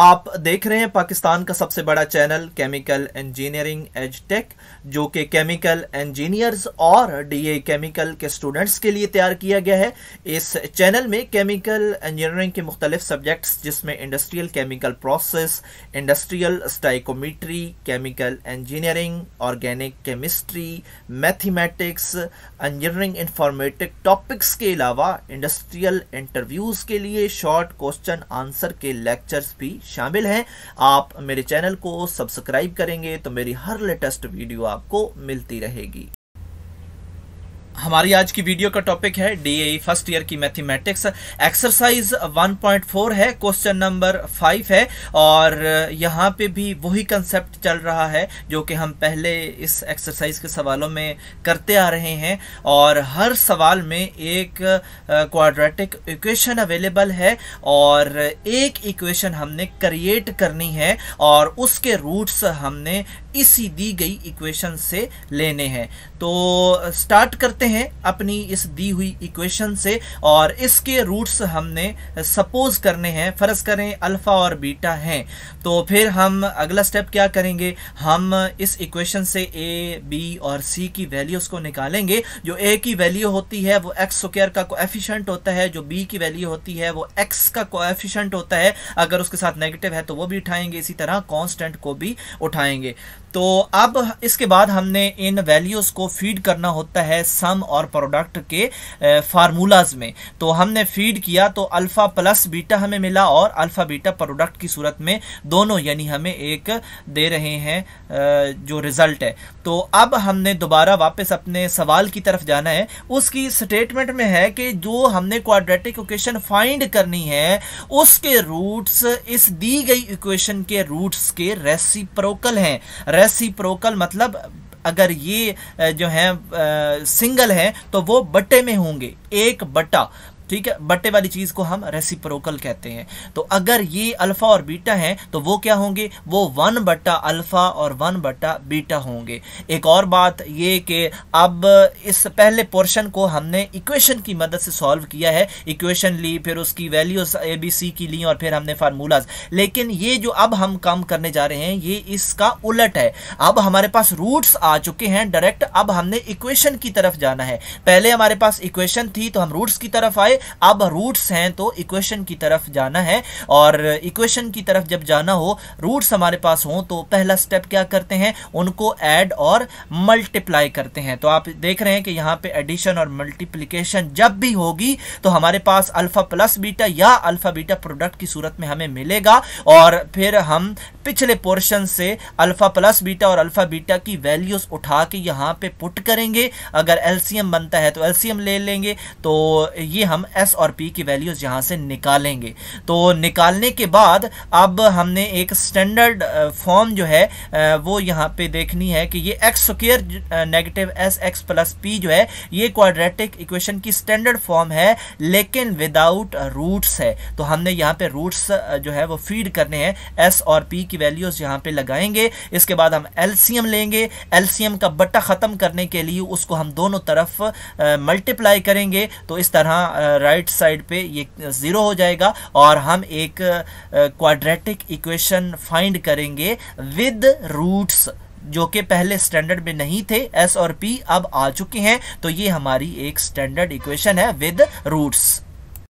आप देख रहे हैं पाकिस्तान का सबसे बड़ा channel chemical engineering edge tech जो कि केमिकल इंजीनियर्स और डीए केमिकल के स्टूडेंट्स के लिए तैयार किया गया है इस चैनल में केमिकल इंजीनियरिंग के मुख्तलिफ सब्जेक्ट्स जिसमें industrial chemical process industrial stoichiometry chemical engineering organic chemistry mathematics engineering informatic topics के अलावा इंडस्ट्रियल इंटरव्यूज़ के लिए शॉर्ट क्वेश्चन आंसर के लेक्चर्स भी शामिल हैं आप मेरे चैनल को सब्सक्राइब करेंगे तो मेरी हर लेटेस्ट वीडियो आपको मिलती रहेगी हमारी आज की वीडियो का टॉपिक है डीएई फर्स्ट ईयर की मैथमेटिक्स एक्सरसाइज 1.4 है क्वेश्चन नंबर फाइव है और यहाँ पे भी वही कंसेप्ट चल रहा है जो कि हम पहले इस एक्सरसाइज के सवालों में करते आ रहे हैं और हर सवाल में एक क्वाड्रेटिक इक्वेशन अवेलेबल है और एक इक्वेशन हमने क्रिएट करनी है और उसके रूट्स हमने इसी दी गई इक्वेशन से लेने हैं तो स्टार्ट करते हैं अपनी इस दी हुई इक्वेशन से और इसके रूट्स हमने सपोज करने हैं फर्ज करें अल्फ़ा और बीटा हैं तो फिर हम अगला स्टेप क्या करेंगे हम इस इक्वेशन से ए बी और सी की वैल्यूज को निकालेंगे जो ए की वैल्यू होती है वो एक्स स्क्र का कोएफिशिएंट होता है जो बी की वैल्यू होती है वो एक्स का कोएफिशिएंट होता है अगर उसके साथ नेगेटिव है तो वो भी उठाएंगे इसी तरह कॉन्स्टेंट को भी उठाएंगे तो अब इसके बाद हमने इन वैल्यूज को फीड करना होता है सम नाम और प्रोडक्ट के फार्मूलाज में तो हमने फीड किया तो अल्फ़ा प्लस बीटा हमें मिला और अल्फ़ा बीटा प्रोडक्ट की सूरत में दोनों यानी हमें एक दे रहे हैं जो रिज़ल्ट है तो अब हमने दोबारा वापस अपने सवाल की तरफ जाना है उसकी स्टेटमेंट में है कि जो हमने क्वाड्रेटिक इक्वेशन फाइंड करनी है उसके रूट्स इस दी गई इक्वेशन के रूट्स के रेसिप्रोकल हैं रेसिप्रोकल मतलब अगर ये जो है सिंगल है तो वो बट्टे में होंगे एक बट्टा ठीक है बट्टे वाली चीज़ को हम रेसिप्रोकल कहते हैं तो अगर ये अल्फ़ा और बीटा हैं तो वो क्या होंगे वो वन बट्टा अल्फ़ा और वन बट्टा बीटा होंगे एक और बात ये कि अब इस पहले पोर्शन को हमने इक्वेशन की मदद से सॉल्व किया है इक्वेशन ली फिर उसकी वैल्यूज ए बी सी की ली और फिर हमने फार्मूलाज लेकिन ये जो अब हम काम करने जा रहे हैं ये इसका उलट है अब हमारे पास रूट्स आ चुके हैं डायरेक्ट अब हमने इक्वेशन की तरफ जाना है पहले हमारे पास इक्वेशन थी तो हम रूट्स की तरफ आए अब रूट्स हैं तो इक्वेशन की तरफ जाना है और इक्वेशन की तरफ जब जाना हो रूट्स हमारे पास हों तो पहला स्टेप क्या करते हैं उनको ऐड और मल्टीप्लाई करते हैं तो आप देख रहे हैं कि यहाँ पे एडिशन और मल्टीप्लीकेशन जब भी होगी तो हमारे पास अल्फा प्लस बीटा या अल्फा बीटा प्रोडक्ट की सूरत में हमें मिलेगा और फिर हम पिछले पोर्शन से अल्फा प्लस बीटा और अल्फा बीटा की वैल्यूज उठा के यहाँ पे पुट करेंगे अगर एलसीएम बनता है तो एलसीएम ले लेंगे तो ये हम एस और पी की वैल्यूज यहां से निकालेंगे तो निकालने के बाद अब हमने एक स्टैंडर्ड फॉर्म जो है वो यहां पे देखनी है कि ये X square negative S X plus P जो है ये क्वाड्रेटिक इक्वेशन की स्टैंडर्ड फॉर्म है लेकिन विदाउट रूट्स है तो हमने यहां पे रूट्स जो है वो फीड करने हैं एस और पी की वैल्यूज यहां पे लगाएंगे इसके बाद हम एलसीएम लेंगे एलसीएम का बट्टा ख़त्म करने के लिए उसको हम दोनों तरफ मल्टीप्लाई करेंगे तो इस तरह राइट साइड पे ये ज़ीरो हो जाएगा और हम एक क्वाड्रेटिक इक्वेशन फाइंड करेंगे विद रूट्स जो कि पहले स्टैंडर्ड में नहीं थे एस और पी अब आ चुके हैं तो ये हमारी एक स्टैंडर्ड इक्वेशन है विद रूट्स